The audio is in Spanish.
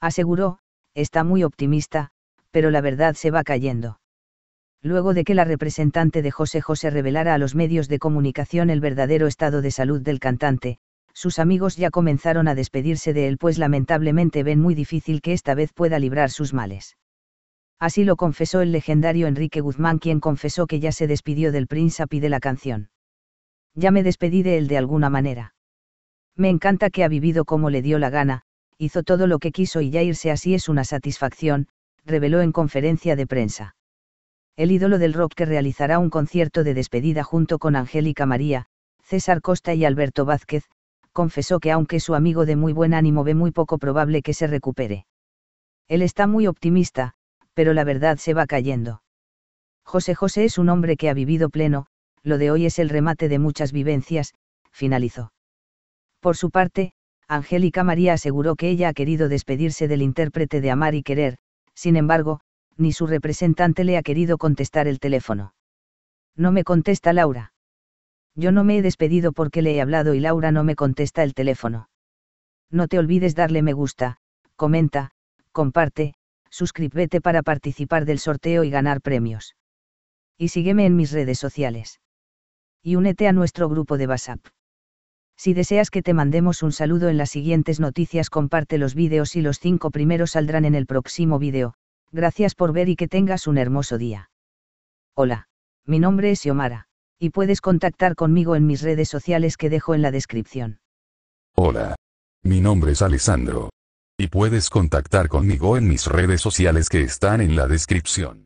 aseguró, está muy optimista, pero la verdad se va cayendo. Luego de que la representante de José José revelara a los medios de comunicación el verdadero estado de salud del cantante, sus amigos ya comenzaron a despedirse de él pues lamentablemente ven muy difícil que esta vez pueda librar sus males. Así lo confesó el legendario Enrique Guzmán quien confesó que ya se despidió del príncipe y de la canción. Ya me despedí de él de alguna manera. Me encanta que ha vivido como le dio la gana, hizo todo lo que quiso y ya irse así es una satisfacción, reveló en conferencia de prensa. El ídolo del rock que realizará un concierto de despedida junto con Angélica María, César Costa y Alberto Vázquez, confesó que aunque su amigo de muy buen ánimo ve muy poco probable que se recupere. Él está muy optimista, pero la verdad se va cayendo. José José es un hombre que ha vivido pleno, lo de hoy es el remate de muchas vivencias, finalizó. Por su parte, Angélica María aseguró que ella ha querido despedirse del intérprete de Amar y Querer, sin embargo, ni su representante le ha querido contestar el teléfono. No me contesta Laura. Yo no me he despedido porque le he hablado y Laura no me contesta el teléfono. No te olvides darle me gusta, comenta, comparte, suscríbete para participar del sorteo y ganar premios. Y sígueme en mis redes sociales. Y únete a nuestro grupo de WhatsApp. Si deseas que te mandemos un saludo en las siguientes noticias comparte los vídeos y los cinco primeros saldrán en el próximo vídeo. Gracias por ver y que tengas un hermoso día. Hola, mi nombre es Yomara, y puedes contactar conmigo en mis redes sociales que dejo en la descripción. Hola, mi nombre es Alessandro. Y puedes contactar conmigo en mis redes sociales que están en la descripción.